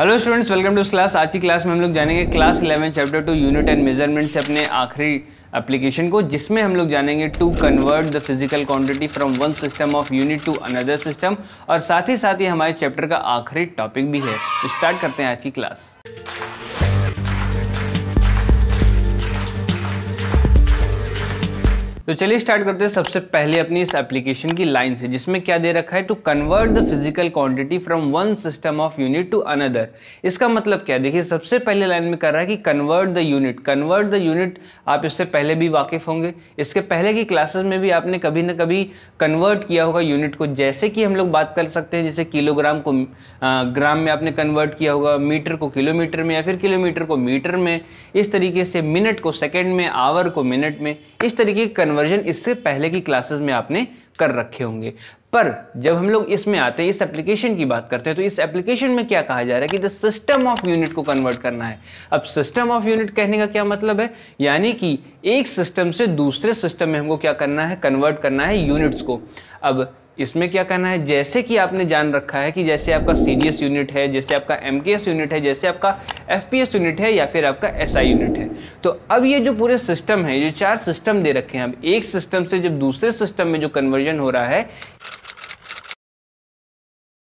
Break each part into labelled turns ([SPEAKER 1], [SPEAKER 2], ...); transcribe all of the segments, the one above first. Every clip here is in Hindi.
[SPEAKER 1] hello students welcome to class आज की क्लास में हम लोग जानेंगे class 11 chapter two unit and measurement से अपने आखिरी एप्लीकेशन को जिसमें हम लोग जानेंगे to convert the physical quantity from one system of unit to another system और साथ ही साथ ही हमारे चैप्टर का आखिरी टॉपिक भी है तो स्टार्ट करते हैं आज की क्लास तो चलिए स्टार्ट करते हैं सबसे पहले अपनी इस एप्लीकेशन की लाइन से जिसमें क्या दे रखा है to convert the physical quantity from one system of unit to another इसका मतलब क्या है देखिए सबसे पहले लाइन में कर रहा है कि convert the unit convert the unit आप इससे पहले भी वाकिफ होंगे इसके पहले की क्लासेस में भी आपने कभी ना कभी कन्वर्ट किया होगा यूनिट को जैसे कि हम लोग बात कर सकते हैं जैसे किलोग्राम को ग्राम में आपने कन्वर्ट किया होगा मीटर को किलोमीटर में या फिर किलोमीटर को मीटर में इस तरीके से मिनट को सेकेंड में आवर को मिनट में इस तरीके कन्वर्ट कन्वर्जन इससे पहले की क्लासेस में आपने कर रखे होंगे पर जब हम लोग इसमें आते हैं इस एप्लीकेशन की बात करते हैं तो इस एप्लीकेशन में क्या कहा जा रहा है कि द सिस्टम ऑफ यूनिट को कन्वर्ट करना है अब सिस्टम ऑफ यूनिट कहने का क्या मतलब है यानी कि एक सिस्टम से दूसरे सिस्टम में हमको क्या करना है कन्वर्ट करना है यूनिट्स को अब इसमें क्या कहना है जैसे कि आपने जान रखा है कि जैसे आपका सी यूनिट है जैसे आपका एम यूनिट है जैसे आपका एफ यूनिट है या फिर आपका एस SI यूनिट है तो अब ये जो पूरे सिस्टम है जो चार सिस्टम दे रखे हैं अब एक सिस्टम से जब दूसरे सिस्टम में जो कन्वर्जन हो रहा है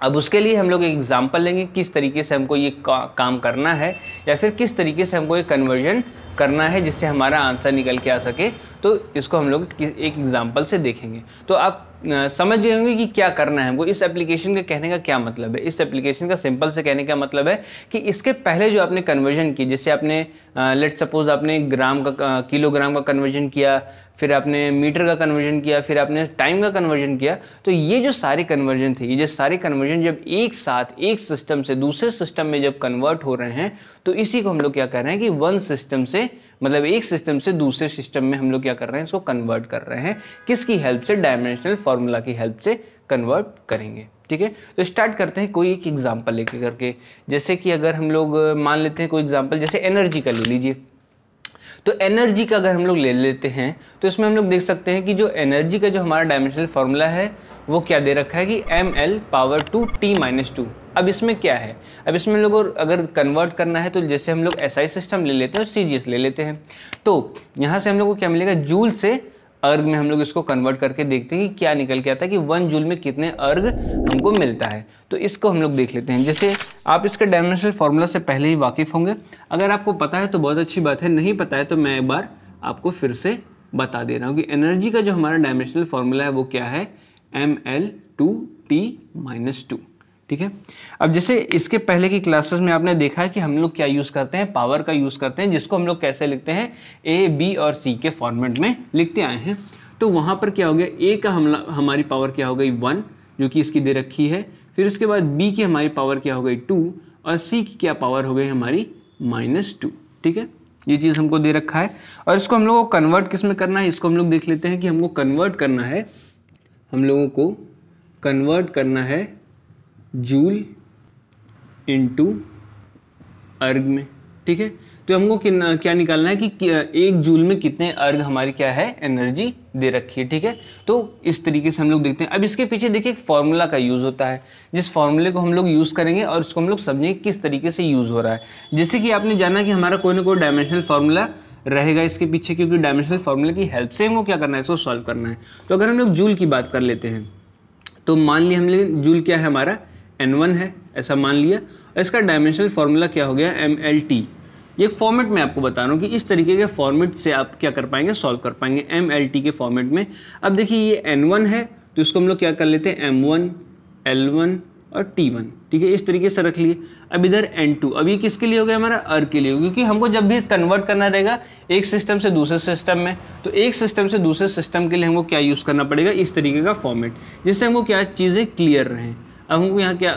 [SPEAKER 1] अब उसके लिए हम लोग एक एग्जाम्पल लेंगे किस तरीके से हमको ये का, काम करना है या फिर किस तरीके से हमको ये कन्वर्जन करना है जिससे हमारा आंसर निकल के आ सके तो इसको हम लोग एक एग्जाम्पल से देखेंगे तो आप समझ गए होंगे कि क्या करना है हमको इस एप्लीकेशन के कहने का क्या मतलब है इस एप्लीकेशन का सिंपल से कहने का मतलब है कि इसके पहले जो आपने कन्वर्जन की जिससे आपने लेट uh, सपोज़ आपने ग्राम का uh, किलोग्राम का कन्वर्जन किया फिर आपने मीटर का कन्वर्जन किया फिर आपने टाइम का कन्वर्जन किया तो ये जो सारे कन्वर्जन थे ये जो सारे कन्वर्जन जब एक साथ एक सिस्टम से दूसरे सिस्टम में जब कन्वर्ट हो रहे हैं तो इसी को हम लोग क्या कर रहे हैं कि वन सिस्टम से मतलब एक सिस्टम से दूसरे सिस्टम में हम लोग क्या कर रहे हैं इसको कन्वर्ट कर रहे हैं किसकी हेल्प से डायमेंशनल फार्मूला की हेल्प से कन्वर्ट करेंगे ठीक है तो स्टार्ट करते हैं कोई एक एग्जाम्पल लेके करके जैसे कि अगर हम लोग मान लेते हैं कोई एग्जाम्पल जैसे एनर्जी का ले लीजिए तो एनर्जी का अगर हम लोग ले लेते हैं तो इसमें हम लोग देख सकते हैं कि जो एनर्जी का जो हमारा डायमेंशनल फार्मूला है वो क्या दे रखा है कि M L power two T minus two अब इसमें क्या है अब इसमें लोग अगर कन्वर्ट करना है तो जैसे हम लोग एस SI सिस्टम ले लेते हैं और सी ले लेते हैं तो यहाँ से हम लोग को क्या मिलेगा जूल से अर्घ में हम लोग इसको कन्वर्ट करके देखते हैं कि क्या निकल के आता है कि वन जूल में कितने अर्घ हमको मिलता है तो इसको हम लोग देख लेते हैं जैसे आप इसके डायमेंशनल फार्मूला से पहले ही वाकिफ़ होंगे अगर आपको पता है तो बहुत अच्छी बात है नहीं पता है तो मैं एक बार आपको फिर से बता दे रहा हूँ कि एनर्जी का जो हमारा डायमेंशनल फार्मूला है वो क्या है M L two T minus two ठीक है अब जैसे इसके पहले की क्लासेस में आपने देखा है कि हम लोग क्या यूज़ करते हैं पावर का यूज़ करते हैं जिसको हम लोग कैसे लिखते हैं ए बी और सी के फॉर्मेट में लिखते आए हैं तो वहाँ पर क्या हो गया ए का हम हमारी पावर क्या हो गई वन जो कि इसकी दे रखी है फिर उसके बाद बी की हमारी पावर क्या हो गई टू और सी की क्या पावर हो गई हमारी माइनस टू ठीक है ये चीज़ हमको दे रखा है और इसको हम लोग को कन्वर्ट किस में करना है इसको हम लोग देख लेते हैं कि हमको कन्वर्ट करना है हम लोगों को कन्वर्ट करना है जूल इंटू अर्ग में ठीक है तो हमको क्या निकालना है कि एक जूल में कितने अर्ग हमारी क्या है एनर्जी दे रखी है ठीक है तो इस तरीके से हम लोग देखते हैं अब इसके पीछे देखिए एक फार्मूला का यूज़ होता है जिस फार्मूले को हम लोग यूज़ करेंगे और उसको हम लोग समझेंगे किस तरीके से यूज़ हो रहा है जैसे कि आपने जाना कि हमारा कोई ना कोई डायमेंशनल फार्मूला रहेगा इसके पीछे क्योंकि डायमेंशनल फार्मूले की हेल्प से हमको क्या करना है इसको सॉल्व करना है तो अगर हम लोग जूल की बात कर लेते हैं तो मान ली लोग जूल क्या है हमारा एन वन है ऐसा मान लिया और इसका डायमेंशनल फार्मूला क्या हो गया एम एल टी ये एक फॉर्मेट में आपको बता रहा हूँ कि इस तरीके के फॉर्मेट से आप क्या कर पाएंगे सॉल्व कर पाएंगे एम एल टी के फॉर्मेट में अब देखिए ये एन वन है तो इसको हम लोग क्या कर लेते हैं एम वन एल वन और टी वन ठीक है इस तरीके से रख लिए अब इधर एन टू अब ये किसके लिए हो गया हमारा अर के लिए हो गया क्योंकि हमको जब भी कन्वर्ट करना रहेगा एक सिस्टम से दूसरे सिस्टम में तो एक सिस्टम से दूसरे सिस्टम के लिए हमको क्या यूज़ करना पड़ेगा इस तरीके का फॉर्मेट जिससे हमको क्या चीज़ें क्लियर रहें अब हमको यहाँ क्या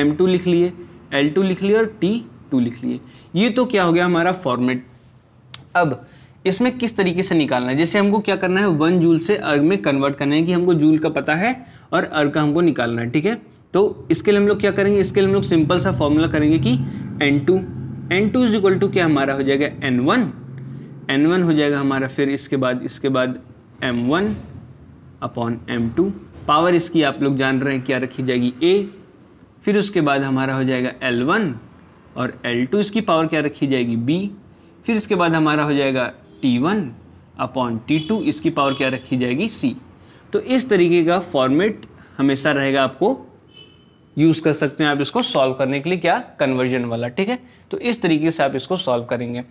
[SPEAKER 1] एम टू लिख लिए एल टू लिख लिए और टी टू लिख लिए ये तो क्या हो गया हमारा फॉर्मेट अब इसमें किस तरीके से निकालना है जैसे हमको क्या करना है वन जूल से अर्ग में कन्वर्ट करना है कि हमको जूल का पता है और अर्ग का हमको निकालना है ठीक है तो इसके लिए हम लोग क्या करेंगे इसके लिए हम लोग सिंपल सा फॉर्मूला करेंगे कि N two N two is equal to क्या हमारा हो जाएगा एन वन एन वन हो जाएगा हमारा फिर इसके बाद इसके बाद M one upon M two power इसकी आप लोग जान रहे हैं क्या रखी जाएगी ए फिर उसके बाद हमारा हो जाएगा एल वन और एल टू इसकी पावर क्या रखी जाएगी बी फिर इसके बाद हमारा हो जाएगा T one upon T two इसकी पावर क्या रखी जाएगी सी तो इस तरीके का फॉर्मेट हमेशा रहेगा आपको यूज़ कर सकते हैं आप इसको सॉल्व करने के लिए क्या कन्वर्जन वाला ठीक है तो इस तरीके से आप इसको सॉल्व करेंगे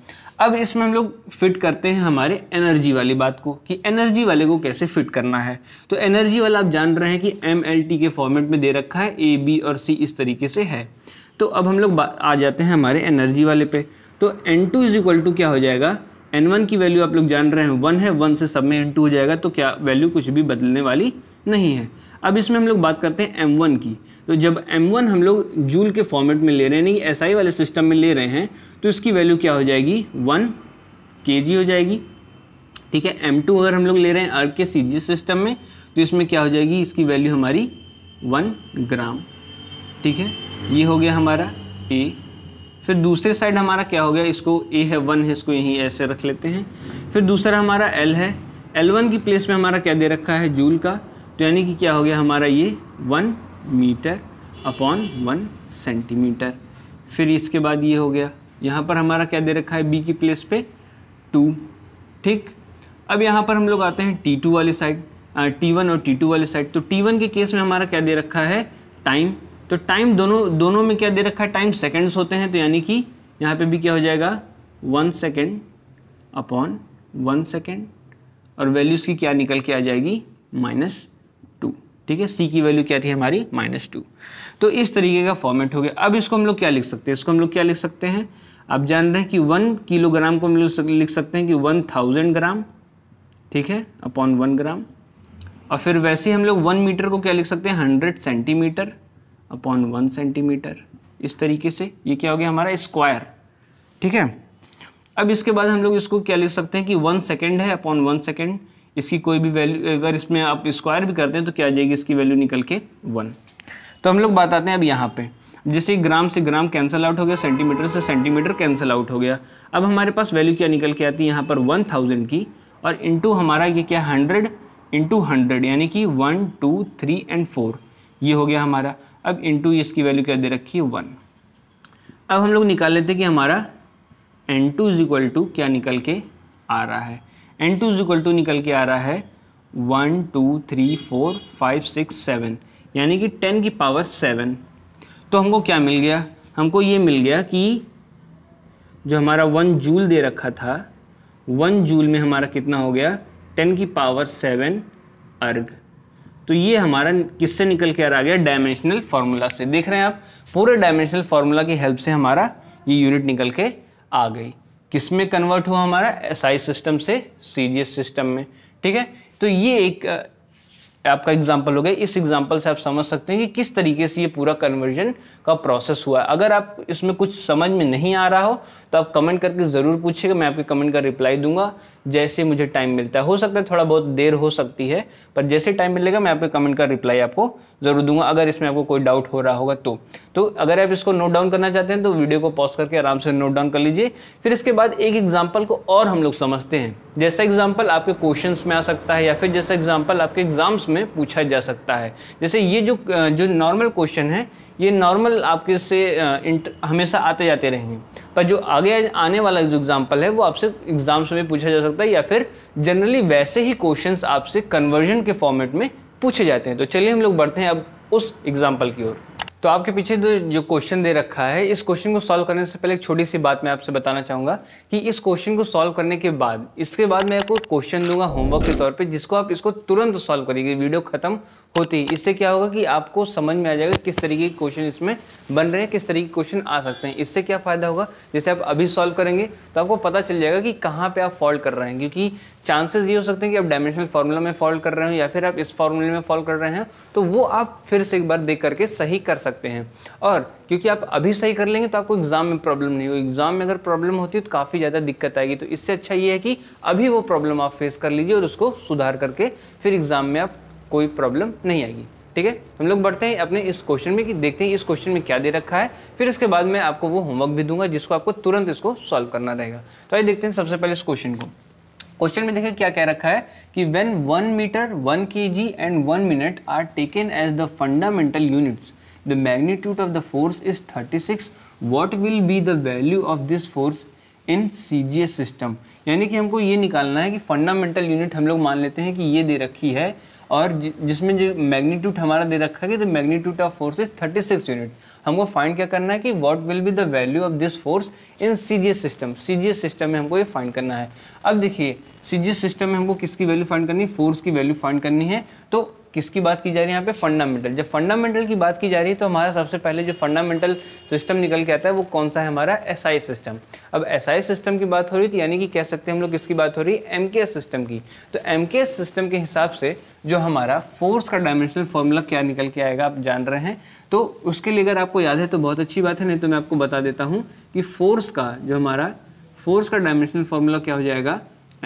[SPEAKER 1] अब इसमें हम लोग फिट करते हैं हमारे एनर्जी वाली बात को कि एनर्जी वाले को कैसे फिट करना है तो एनर्जी वाला आप जान रहे हैं कि एम के फॉर्मेट में दे रखा है ए बी और सी इस तरीके से है तो अब हम लोग आ जाते हैं हमारे एनर्जी वाले पे तो N two is equal to क्या हो जाएगा एन वन की वैल्यू आप लोग जान रहे हैं वन है वन से सब में एन टू हो जाएगा तो क्या वैल्यू कुछ भी बदलने वाली नहीं है अब इसमें हम लोग बात करते हैं वन की तो जब वन हम लोग जूल के फॉर्मेट में ले रहे हैं यानी एसआई आई वाले सिस्टम में ले रहे हैं तो इसकी वैल्यू क्या हो जाएगी वन के हो जाएगी ठीक है टू अगर हम लोग ले रहे हैं अर्क के सी सिस्टम में तो इसमें क्या हो जाएगी इसकी वैल्यू हमारी वन ग्राम ठीक है ये हो गया हमारा ए फिर दूसरे साइड हमारा क्या हो गया इसको ए है वन है इसको यहीं ऐसे रख लेते हैं फिर दूसरा हमारा एल है एल वन की प्लेस में हमारा क्या दे रखा है जूल का तो यानी कि क्या हो गया हमारा ये one metre upon one centimetre फिर इसके बाद ये हो गया यहाँ पर हमारा क्या दे रखा है बी की प्लेस पे टू ठीक अब यहाँ पर हम लोग आते हैं टी टू वाली साइड टी वन और टी टू वाली साइड तो टी वन के केस में हमारा क्या दे रखा है टाइम तो टाइम दोनों दोनों में क्या दे रखा है टाइम सेकेंड्स होते हैं तो यानी कि यहाँ पे भी क्या हो जाएगा one second upon one second और वैल्यूज़ की क्या निकल के आ जाएगी माइनस ठीक है सी की वैल्यू क्या थी हमारी माइनस टू तो इस तरीके का फॉर्मेट हो गया अब इसको हम लोग क्या लिख सकते हैं इसको हम लोग क्या लिख सकते हैं आप जान रहे हैं कि वन किलोग्राम को हम लोग लिख सकते हैं कि वन थाउजेंड ग्राम ठीक है अपॉन वन ग्राम और फिर वैसे ही हम लोग वन मीटर को क्या लिख सकते हैं hundred centimetre upon one centimetre इस तरीके से ये क्या हो गया हमारा स्क्वायर ठीक है अब इसके बाद हम लोग इसको क्या लिख सकते हैं कि वन सेकेंड है अपॉन वन सेकेंड इसकी कोई भी वैल्यू अगर इसमें आप स्क्वायर भी करते हैं तो क्या आ जाएगी इसकी वैल्यू निकल के वन तो हम लोग बात आते हैं अब यहाँ पे जैसे ग्राम से ग्राम कैंसिल आउट हो गया सेंटीमीटर से सेंटीमीटर कैंसिल आउट हो गया अब हमारे पास वैल्यू क्या निकल के आती है यहाँ पर वन थाउजेंड की और इंटू हमारा ये क्या हंड्रेड इंटू हंड्रेड यानी कि one two three and four ये हो गया हमारा अब इंटू इसकी वैल्यू क्या दे रखी है वन अब हम लोग निकाल लेते हैं कि हमारा N two is equal to क्या निकल के आ रहा है एन टू इक्वल टू निकल के आ रहा है one two three four five six seven यानी कि टेन की पावर सेवन तो हमको क्या मिल गया हमको ये मिल गया कि जो हमारा वन जूल दे रखा था वन जूल में हमारा कितना हो गया टेन की पावर सेवन अर्ग तो ये हमारा किससे निकल के आ गया डायमेंशनल फार्मूला से देख रहे हैं आप पूरे डायमेंशनल फार्मूला की हेल्प से हमारा ये यूनिट निकल के आ गई किस में कन्वर्ट हुआ हमारा एस SI सिस्टम से सी सिस्टम में ठीक है तो ये एक आपका एग्जाम्पल हो गया इस एग्जाम्पल से आप समझ सकते हैं कि किस तरीके से ये पूरा कन्वर्जन का प्रोसेस हुआ है अगर आप इसमें कुछ समझ में नहीं आ रहा हो तो आप कमेंट करके ज़रूर पूछिएगा मैं आपके कमेंट का रिप्लाई दूंगा जैसे मुझे टाइम मिलता है हो सकता है थोड़ा बहुत देर हो सकती है पर जैसे टाइम मिलेगा मैं आपके कमेंट का रिप्लाई आपको ज़रूर दूंगा अगर इसमें आपको कोई डाउट हो रहा होगा तो तो अगर आप इसको नोट डाउन करना चाहते हैं तो वीडियो को पॉज करके आराम से नोट डाउन कर लीजिए फिर इसके बाद एक एग्जाम्पल को और हम लोग समझते हैं जैसा एग्जाम्पल आपके क्वेश्चन में आ सकता है या फिर जैसा एग्जाम्पल आपके एग्जाम्स में पूछा जा सकता है जैसे ये जो जो नॉर्मल क्वेश्चन है ये नॉर्मल आपके से हमेशा आते जाते रहेंगे पर जो आगे आने वाला जो एग्जाम्पल है वो आपसे एग्जाम्स में पूछा जा सकता है या फिर जनरली वैसे ही क्वेश्चंस आपसे कन्वर्जन के फॉर्मेट में पूछे जाते हैं तो चलिए हम लोग बढ़ते हैं अब उस एग्जाम्पल की ओर तो आपके पीछे तो जो क्वेश्चन दे रखा है इस क्वेश्चन को सॉल्व करने से पहले एक छोटी सी बात मैं आपसे बताना चाहूँगा कि इस क्वेश्चन को सॉल्व करने के बाद इसके बाद मैं आपको क्वेश्चन दूंगा होमवर्क के तौर पे जिसको आप इसको तुरंत सॉल्व करिएगा वीडियो खत्म होती है इससे क्या होगा कि आपको समझ में आ जाएगा किस तरीके के क्वेश्चन इसमें बन रहे हैं किस तरीके के क्वेश्चन आ सकते हैं इससे क्या फ़ायदा होगा जैसे आप अभी सॉल्व करेंगे तो आपको पता चल जाएगा कि कहाँ पे आप फॉल्ट कर रहे हैं क्योंकि चांसेस ये हो सकते हैं कि आप डायमेंशनल फार्मूला में फॉल्ट कर रहे हो या फिर आप इस फार्मूले में फॉल्ट कर रहे हैं तो वो आप फिर से एक बार देख करके सही कर सकते हैं और क्योंकि आप अभी सही कर लेंगे तो आपको एग्ज़ाम में प्रॉब्लम नहीं होगी एग्ज़ाम में अगर प्रॉब्लम होती है तो काफ़ी ज़्यादा दिक्कत आएगी तो इससे अच्छा ये है कि अभी वो प्रॉब्लम आप फेस कर लीजिए और उसको सुधार करके फिर एग्ज़ाम में आप कोई प्रॉब्लम नहीं आएगी ठीक है हम लोग बढ़ते हैं अपने इस क्वेश्चन में कि देखते हैं इस क्वेश्चन में क्या दे रखा है फिर इसके बाद मैं आपको वो होमवर्क भी दूंगा जिसको आपको तुरंत इसको सॉल्व करना रहेगा तो आइए देखते हैं सबसे पहले इस क्वेश्चन को क्वेश्चन में देखिए क्या कह रखा है कि when one metre one K G and one minute are taken as the fundamental units the magnitude of the force is thirty six what will be the value of this force in C system यानी कि हमको ये निकालना है कि फंडामेंटल यूनिट हम लोग मान लेते हैं कि ये दे रखी है और जिसमें जो मैग्नीट्यूड हमारा दे रखा है कि the magnitude of force is thirty six unit हमको फाइंड क्या करना है कि what will be the value of this force in C system C system में हमको ये फाइंड करना है अब देखिए सी सिस्टम में हमको किसकी वैल्यू फाइंड करनी है फोर्स की वैल्यू फाइंड करनी है तो किसकी बात की जा रही है यहाँ पे फंडामेंटल जब फंडामेंटल की बात की जा रही है तो हमारा सबसे पहले जो फंडामेंटल सिस्टम निकल के आता है वो कौन सा है हमारा एस SI सिस्टम अब एस SI सिस्टम की बात हो रही थी तो यानी कि कह सकते हैं हम लोग किसकी बात हो रही है एम सिस्टम की तो एम सिस्टम के हिसाब से जो हमारा फोर्स का डायमेंशनल फॉर्मूला क्या निकल के आएगा आप जान रहे हैं तो उसके लिए अगर आपको याद है तो बहुत अच्छी बात है नहीं तो मैं आपको बता देता हूँ कि फोर्स का जो हमारा फोर्स का डायमेंशनल फॉर्मूला क्या हो जाएगा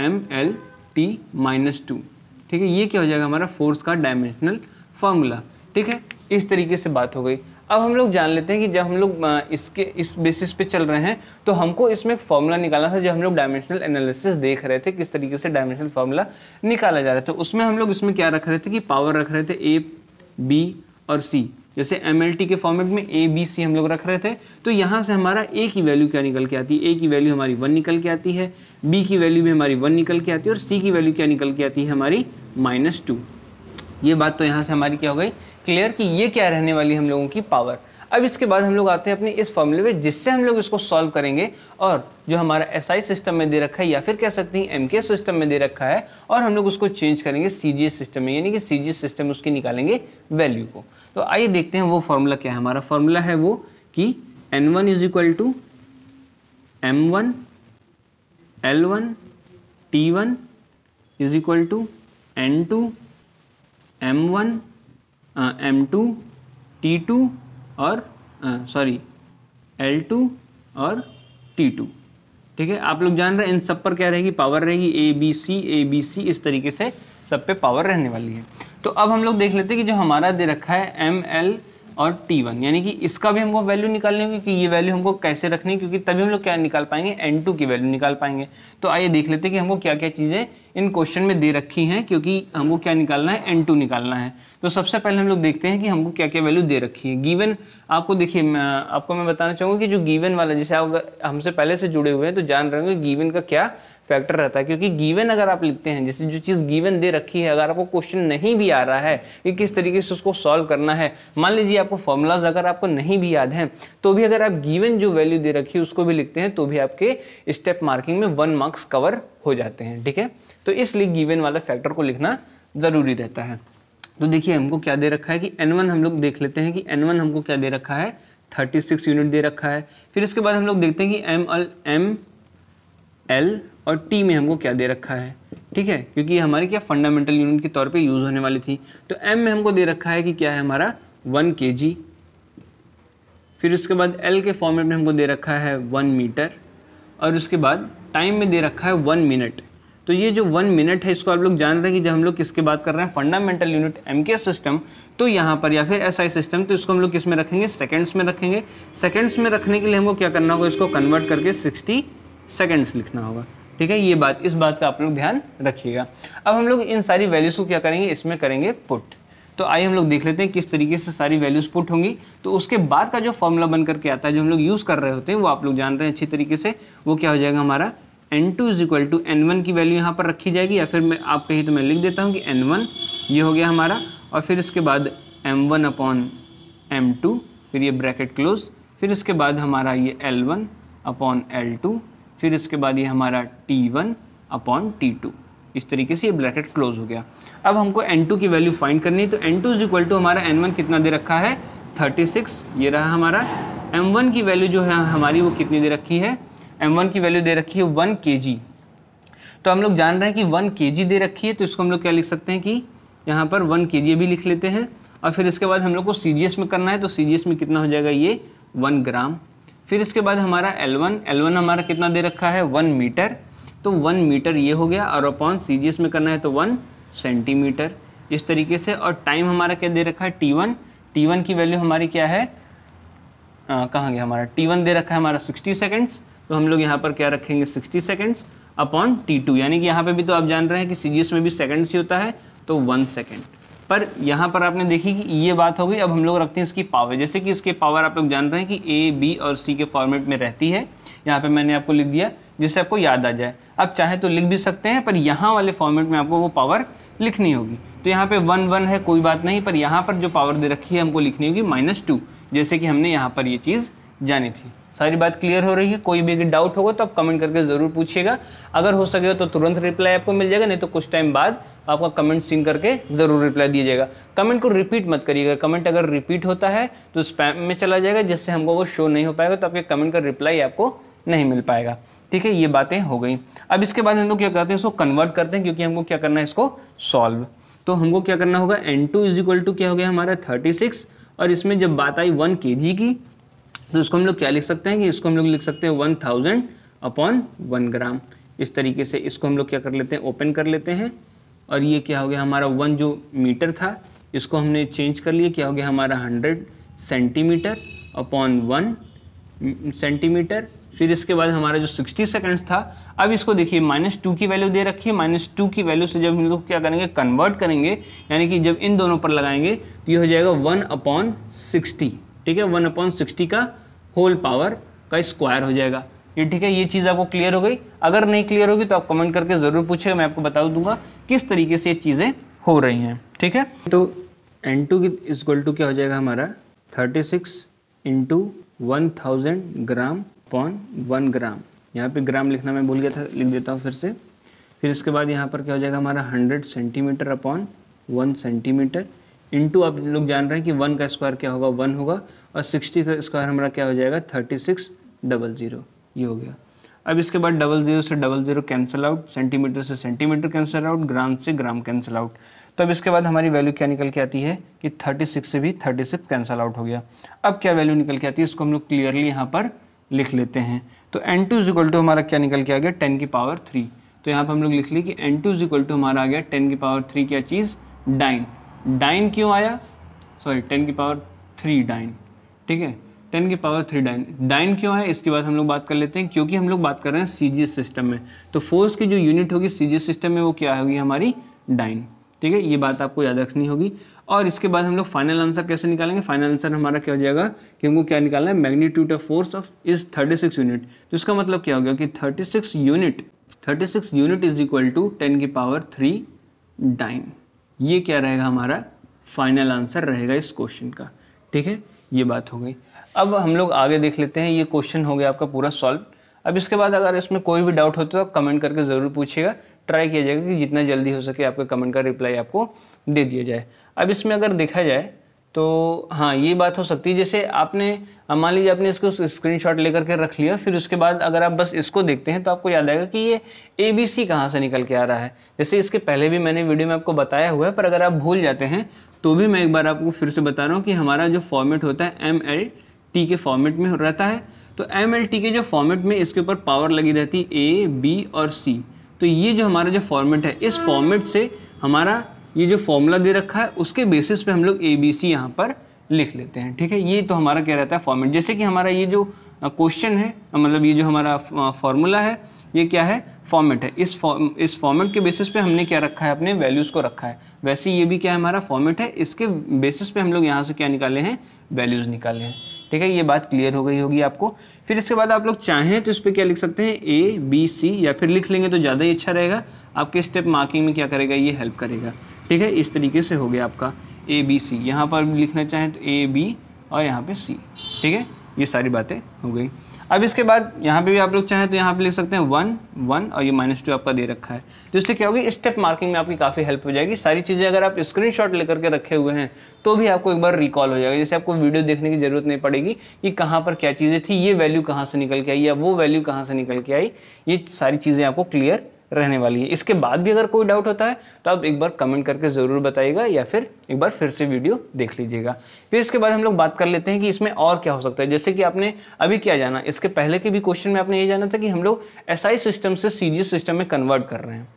[SPEAKER 1] M L T minus two ठीक है ये क्या हो जाएगा हमारा फोर्स का डायमेंशनल फार्मूला ठीक है इस तरीके से बात हो गई अब हम लोग जान लेते हैं कि जब हम लोग इसके इस बेसिस पे चल रहे हैं तो हमको इसमें एक फॉर्मूला निकालना था जो हम लोग डायमेंशनल एनालिसिस देख रहे थे किस तरीके से डायमेंशनल फॉर्मूला निकाला जा रहा था तो उसमें हम लोग इसमें क्या रख रहे थे कि पावर रख रहे थे ए बी और सी जैसे एम के फॉर्मेट में ए बी सी हम लोग रख रहे थे तो यहाँ से हमारा ए की वैल्यू क्या निकल के आती है ए की वैल्यू हमारी वन निकल के आती है बी की वैल्यू भी हमारी वन निकल के आती है और सी की वैल्यू क्या निकल के आती है हमारी माइनस टू ये बात तो यहाँ से हमारी क्या हो गई क्लियर कि ये क्या रहने वाली हम लोगों की पावर अब इसके बाद हम लोग आते हैं अपने इस फॉर्मूले में जिससे हम लोग इसको सॉल्व करेंगे और जो हमारा एस SI सिस्टम में दे रखा है या फिर कह सकते हैं एम सिस्टम में दे रखा है और हम लोग उसको चेंज करेंगे सी सिस्टम में यानी कि सी सिस्टम उसकी निकालेंगे वैल्यू को तो आइए देखते हैं वो फॉर्मूला क्या है हमारा फॉर्मूला है वो कि N one is equal to M one L one T one is equal to N two M one M two T two और सॉरी एल टू और टी टू ठीक है आप लोग जान रहे हैं इन सब पर क्या रहेगी पावर रहेगी A B C A B C इस तरीके से सब पे पावर रहने वाली है तो अब हम लोग देख लेते हैं कि जो हमारा दे रखा है एम एल और टी वन यानी कि इसका भी हमको वैल्यू निकालनी होगी कि ये वैल्यू हमको कैसे रखनी है क्योंकि तभी हम लोग क्या निकाल पाएंगे एन टू की वैल्यू निकाल पाएंगे तो आइए देख लेते हैं कि हमको क्या क्या चीज़ें इन क्वेश्चन में दे रखी हैं क्योंकि हमको क्या निकालना है एन टू निकालना है तो सबसे पहले हम लोग देखते हैं कि हमको क्या क्या वैल्यू दे रखी है गिवन आपको देखिए मैं आपको मैं बताना चाहूँगा कि जो गिवन वाला जैसे आप हमसे पहले से जुड़े हुए हैं तो जान रहे होंगे गिवन का क्या फैक्टर रहता है क्योंकि गिवन अगर आप लिखते हैं जैसे जो चीज़ गिवन दे रखी है अगर आपको क्वेश्चन नहीं भी आ रहा है कि किस तरीके से उसको सॉल्व करना है मान लीजिए आपको फॉर्मूलाज अगर आपको नहीं भी याद हैं तो भी अगर आप गिवन जो वैल्यू दे रखी है उसको भी लिखते हैं तो भी आपके स्टेप मार्किंग में वन मार्क्स कवर हो जाते हैं ठीक है तो इसलिए गिवन वाला फैक्टर को लिखना ज़रूरी रहता है तो देखिए हमको क्या दे रखा है कि एन वन हम लोग देख लेते हैं कि एन वन हमको क्या दे रखा है थर्टी सिक्स यूनिट दे रखा है फिर इसके बाद हम लोग देखते हैं कि एम एल एम एल और टी में हमको क्या दे रखा है ठीक है क्योंकि ये हमारी क्या फंडामेंटल यूनिट के तौर पे यूज़ होने वाली थी तो एम में हमको दे रखा है कि क्या है हमारा वन के जी फिर उसके बाद एल के फॉर्मेट में हमको दे रखा है वन मीटर और उसके बाद टाइम में दे रखा है वन मिनट तो ये जो वन मिनट है इसको आप लोग जान रहे हैं कि जब हम लोग किसके बात कर रहे हैं फंडामेंटल यूनिट एम सिस्टम तो यहाँ पर या फिर एस सिस्टम तो इसको हम लोग किस में रखेंगे सेकेंड्स में रखेंगे सेकेंड्स में रखने के लिए हमको क्या करना होगा इसको कन्वर्ट करके सिक्सटी सेकेंड्स लिखना होगा ठीक है ये बात इस बात का आप लोग ध्यान रखिएगा अब हम लोग इन सारी वैल्यूज़ को क्या करेंगे इसमें करेंगे पुट तो आइए हम लोग देख लेते हैं किस तरीके से सारी वैल्यूज़ पुट होंगी तो उसके बाद का जो फॉर्मूला बन करके आता है जो हम लोग यूज़ कर रहे होते हैं वो आप लोग जान रहे हैं अच्छी तरीके से वो क्या हो जाएगा हमारा N two is equal to N one की वैल्यू यहाँ पर रखी जाएगी या फिर मैं आप कहीं तो मैं लिख देता हूँ कि एन वन ये हो गया हमारा और फिर इसके बाद M one upon M two फिर ये ब्रैकेट क्लोज फिर इसके बाद हमारा ये L one upon L two फिर इसके बाद ये हमारा T one upon T two इस तरीके से ये ब्रैकेट क्लोज हो गया अब हमको एन टू की वैल्यू फाइंड करनी है तो N two is equal to हमारा एन वन कितना दे रखा है थर्टी सिक्स ये रहा हमारा एम वन की वैल्यू जो है हमारी वो कितनी दे रखी है एम वन की वैल्यू दे रखी है वन के जी तो हम लोग जान रहे हैं कि वन के जी दे रखी है तो इसको हम लोग क्या लिख सकते हैं कि यहाँ पर वन के जी भी लिख लेते हैं और फिर इसके बाद हम लोग को सी जी एस में करना है तो सी जी एस में कितना हो जाएगा ये वन ग्राम फिर इसके बाद हमारा एल वन एल वन हमारा कितना दे रखा है वन मीटर तो वन मीटर ये हो गया और अपॉन सी जी एस में करना है तो वन सेंटीमीटर इस तरीके से और टाइम हमारा क्या दे रखा है टी वन टी वन की वैल्यू हमारी क्या है कहाँ गया हमारा टी वन दे रखा है हमारा सिक्सटी सेकेंड्स तो हम लोग यहाँ पर क्या रखेंगे sixty seconds upon T two यानी कि यहाँ पर भी तो आप जान रहे हैं कि सी में भी सेकेंड्स ही होता है तो वन सेकेंड पर यहाँ पर आपने देखी कि ये बात हो गई अब हम लोग रखते हैं इसकी पावर जैसे कि इसके पावर आप लोग जान रहे हैं कि ए बी और सी के फॉर्मेट में रहती है यहाँ पे मैंने आपको लिख दिया जिससे आपको याद आ जाए आप चाहे तो लिख भी सकते हैं पर यहाँ वाले फॉर्मेट में आपको वो पावर लिखनी होगी तो यहाँ पे वन वन है कोई बात नहीं पर यहाँ पर जो पावर दे रखी है हमको लिखनी होगी माइनस टू जैसे कि हमने यहाँ पर ये चीज़ जानी थी सारी बात क्लियर हो रही है कोई भी डाउट होगा तो आप कमेंट करके ज़रूर पूछिएगा अगर हो सके तो तुरंत रिप्लाई आपको मिल जाएगा नहीं तो कुछ टाइम बाद आपका कमेंट सीन करके ज़रूर रिप्लाई दीजिएगा कमेंट को रिपीट मत करिएगा कमेंट अगर रिपीट होता है तो स्पैम में चला जाएगा जिससे हमको वो शो नहीं हो पाएगा तो आपके कमेंट का रिप्लाई आपको नहीं मिल पाएगा ठीक है ये बातें हो गई अब इसके बाद हम लोग क्या करते हैं इसको कन्वर्ट करते हैं क्योंकि हमको क्या करना है इसको सॉल्व तो हमको क्या करना होगा N two is equal to क्या हो गया हमारा थर्टी सिक्स और इसमें जब बात आई वन के जी की तो इसको हम लोग क्या लिख सकते हैं कि इसको हम लोग लिख सकते हैं one thousand upon one gram इस तरीके से इसको हम लोग क्या कर लेते हैं ओपन कर लेते हैं और ये क्या हो गया हमारा वन जो मीटर था इसको हमने चेंज कर लिया क्या हो गया हमारा hundred centimetre upon one centimetre फिर इसके बाद हमारा जो 60 सेकंड्स था अब इसको देखिए माइनस टू की वैल्यू दे रखी है माइनस टू की वैल्यू से जब हम लोग क्या करेंगे कन्वर्ट करेंगे यानी कि जब इन दोनों पर लगाएंगे तो ये हो जाएगा वन अपॉन सिक्सटी ठीक है वन अपॉन सिक्सटी का होल पावर का स्क्वायर हो जाएगा ये ठीक है ये चीज़ आपको क्लियर हो गई अगर नहीं क्लियर होगी तो आप कमेंट करके ज़रूर पूछेगा मैं आपको बता दूंगा किस तरीके से ये चीज़ें हो रही हैं ठीक है तो एन टू इजक्वल टू क्या हो जाएगा हमारा thirty six into one thousand gram upon one gram यहाँ पे ग्राम लिखना मैं भूल गया था लिख देता हूँ फिर से फिर इसके बाद यहाँ पर क्या हो जाएगा हमारा hundred centimetre upon one centimetre into आप लोग जान रहे हैं कि वन का स्क्वायर क्या होगा वन होगा और सिक्सटी का स्क्वायर हमारा क्या हो जाएगा थर्टी सिक्स डबल ज़ीरो ये हो गया अब इसके बाद डबल ज़ीरो से double zero cancel out centimetre से सेंटीमीटर कैंसिल आउट ग्राम से ग्राम कैंसिल आउट तो अब इसके बाद हमारी वैल्यू क्या निकल के आती है कि 36 से भी 36 कैंसिल आउट हो गया अब क्या वैल्यू निकल के आती है इसको हम लोग क्लियरली यहाँ पर लिख लेते हैं तो N two is equal to हमारा क्या निकल के आ गया टेन की पावर थ्री तो यहाँ पर हम लोग लिख ली कि N two is equal to हमारा आ गया टेन की पावर थ्री क्या चीज़ डाइन डाइन क्यों आया सॉरी टेन की पावर थ्री डाइन ठीक है टेन की पावर थ्री डाइन डाइन क्यों है इसके बाद हम लोग बात कर लेते हैं क्योंकि हम लोग बात कर रहे हैं सी सिस्टम में तो फोर्स की जो यूनिट होगी सी सिस्टम में वो क्या होगी हमारी डाइन ठीक है ये बात आपको याद रखनी होगी और इसके बाद हम लोग फाइनल आंसर कैसे निकालेंगे फाइनल आंसर हमारा क्या हो जाएगा कि हमको क्या निकालना है magnitude of force of is 36 unit तो इसका मतलब क्या हो गया कि 36 unit 36 unit is equal to 10 की पावर 3 डाइन ये क्या रहेगा हमारा फाइनल आंसर रहेगा इस क्वेश्चन का ठीक है ये बात हो गई अब हम लोग आगे देख लेते हैं ये क्वेश्चन हो गया आपका पूरा सॉल्व अब इसके बाद अगर इसमें कोई भी डाउट होता है तो कमेंट करके ज़रूर पूछिएगा ट्राई किया जाएगा कि जितना जल्दी हो सके आपके कमेंट का रिप्लाई आपको दे दिया जाए अब इसमें अगर देखा जाए तो हाँ ये बात हो सकती है जैसे आपने मान लीजिए आपने इसको स्क्रीनशॉट लेकर के रख लिया फिर उसके बाद अगर आप बस इसको देखते हैं तो आपको याद आएगा कि ये ए बी सी कहाँ से निकल के आ रहा है जैसे इसके पहले भी मैंने वीडियो में आपको बताया हुआ है पर अगर आप भूल जाते हैं तो भी मैं एक बार आपको फिर से बता रहा हूँ कि हमारा जो फॉर्मेट होता है एम एल टी के फॉर्मेट में रहता है तो एम एल टी के जो फॉर्मेट में इसके ऊपर पावर लगी रहती है ए बी और सी तो ये जो हमारा जो फॉर्मेट है इस फॉर्मेट से हमारा ये जो फॉर्मूला दे रखा है उसके बेसिस पे हम लोग ए बी सी यहाँ पर लिख लेते हैं ठीक है ये तो हमारा क्या रहता है फॉर्मेट जैसे कि हमारा ये जो क्वेश्चन है मतलब ये जो हमारा फॉर्मूला है ये क्या है फॉर्मेट है इस फॉर्म इस फॉर्मेट के बेसिस पे हमने क्या रखा है अपने वैल्यूज़ को रखा है वैसे ये भी क्या है हमारा फॉर्मेट है इसके बेसिस पे हम लोग यहाँ से क्या निकाले हैं वैल्यूज़ निकाले हैं ठीक है ये बात क्लियर हो गई होगी आपको फिर इसके बाद आप लोग चाहें तो इस पर क्या लिख सकते हैं ए बी सी या फिर लिख लेंगे तो ज़्यादा ही अच्छा रहेगा आपके स्टेप मार्किंग में क्या करेगा ये हेल्प करेगा ठीक है इस तरीके से हो गया आपका ए बी सी यहाँ पर लिखना चाहें तो ए बी और यहाँ पर सी ठीक है ये सारी बातें हो गई अब इसके बाद यहाँ पे भी आप लोग चाहें तो यहाँ पे लिख सकते हैं वन वन और ये माइनस टू आपका दे रखा है जिससे तो क्या होगी स्टेप मार्किंग में आपकी काफ़ी हेल्प हो जाएगी सारी चीज़ें अगर आप शॉट लेकर के रखे हुए हैं तो भी आपको एक बार रिकॉल हो जाएगा जैसे आपको वीडियो देखने की जरूरत नहीं पड़ेगी कि कहाँ पर क्या चीज़ें थी ये वैल्यू कहाँ से निकल के आई या वो वैल्यू कहाँ से निकल के आई ये सारी चीज़ें आपको क्लियर रहने वाली है इसके बाद भी अगर कोई डाउट होता है तो आप एक बार कमेंट करके ज़रूर बताइएगा या फिर एक बार फिर से वीडियो देख लीजिएगा फिर इसके बाद हम लोग बात कर लेते हैं कि इसमें और क्या हो सकता है जैसे कि आपने अभी क्या जाना इसके पहले के भी क्वेश्चन में आपने ये जाना था कि हम लोग एस SI सिस्टम से सी सिस्टम में कन्वर्ट कर रहे हैं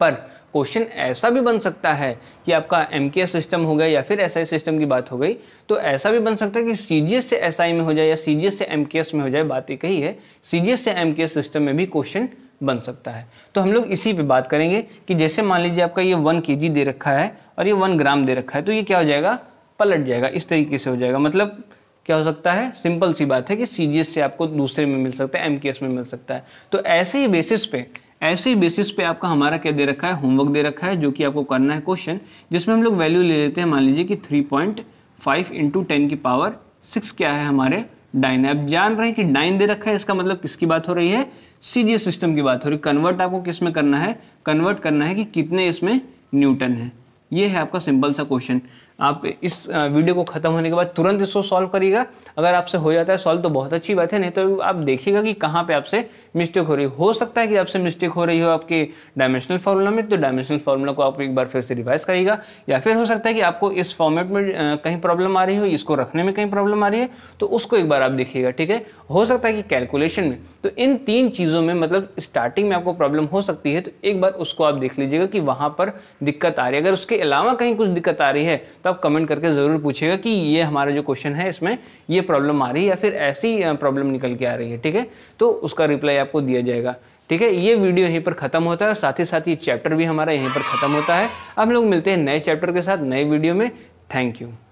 [SPEAKER 1] पर क्वेश्चन ऐसा भी बन सकता है कि आपका एम सिस्टम हो गया या फिर एस SI सिस्टम की बात हो गई तो ऐसा भी बन सकता है कि सी से एस SI में हो जाए या सी से एम में हो जाए बात एक ही है सी से एम सिस्टम में भी क्वेश्चन बन सकता है तो हम लोग इसी पे बात करेंगे कि जैसे मान लीजिए आपका ये वन के दे रखा है और ये वन ग्राम दे रखा है तो ये क्या हो जाएगा पलट जाएगा इस तरीके से हो जाएगा मतलब क्या हो सकता है सिंपल सी बात है कि सी से आपको दूसरे में मिल सकता है एम में मिल सकता है तो ऐसे ही बेसिस पे ऐसे ही बेसिस पे आपका हमारा क्या दे रखा है होमवर्क दे रखा है जो कि आपको करना है क्वेश्चन जिसमें हम लोग वैल्यू ले लेते हैं मान लीजिए कि three point five into ten की पावर सिक्स क्या है हमारे डाइन आप जान रहे हैं कि डाइन दे रखा है इसका मतलब किसकी बात हो रही है सीजीए सिस्टम की बात हो रही कन्वर्ट आपको किस में करना है कन्वर्ट करना है कि कितने इसमें न्यूटन है ये है आपका सिंपल सा क्वेश्चन आप इस वीडियो को खत्म होने के बाद तुरंत इसको सॉल्व करिएगा अगर आपसे हो जाता है सॉल्व तो बहुत अच्छी बात है नहीं तो आप देखिएगा कि कहाँ पे आपसे मिस्टेक हो रही हो सकता है कि आपसे मिस्टेक हो रही हो आपके डायमेंशनल फार्मूला में तो डायमेंशनल फार्मूला को आप एक बार फिर से रिवाइज करिएगा या फिर हो सकता है कि आपको इस फॉर्मेट में कहीं प्रॉब्लम आ रही हो इसको रखने में कहीं प्रॉब्लम आ रही है तो उसको एक बार आप देखिएगा ठीक है हो सकता है कि कैलकुलेशन में तो इन तीन चीज़ों में मतलब स्टार्टिंग में आपको प्रॉब्लम हो सकती है तो एक बार उसको आप देख लीजिएगा कि वहाँ पर दिक्कत आ रही है अगर उसके अलावा कहीं कुछ दिक्कत आ रही है तो आप कमेंट करके ज़रूर पूछिएगा कि ये हमारा जो क्वेश्चन है इसमें ये ये प्रॉब्लम आ रही है या फिर ऐसी प्रॉब्लम निकल के आ रही है ठीक है तो उसका रिप्लाई आपको दिया जाएगा ठीक है ये वीडियो यहीं पर ख़त्म होता है साथ ही साथ ये चैप्टर भी हमारा यहीं पर ख़त्म होता है अब लोग मिलते हैं नए चैप्टर के साथ नए वीडियो में थैंक यू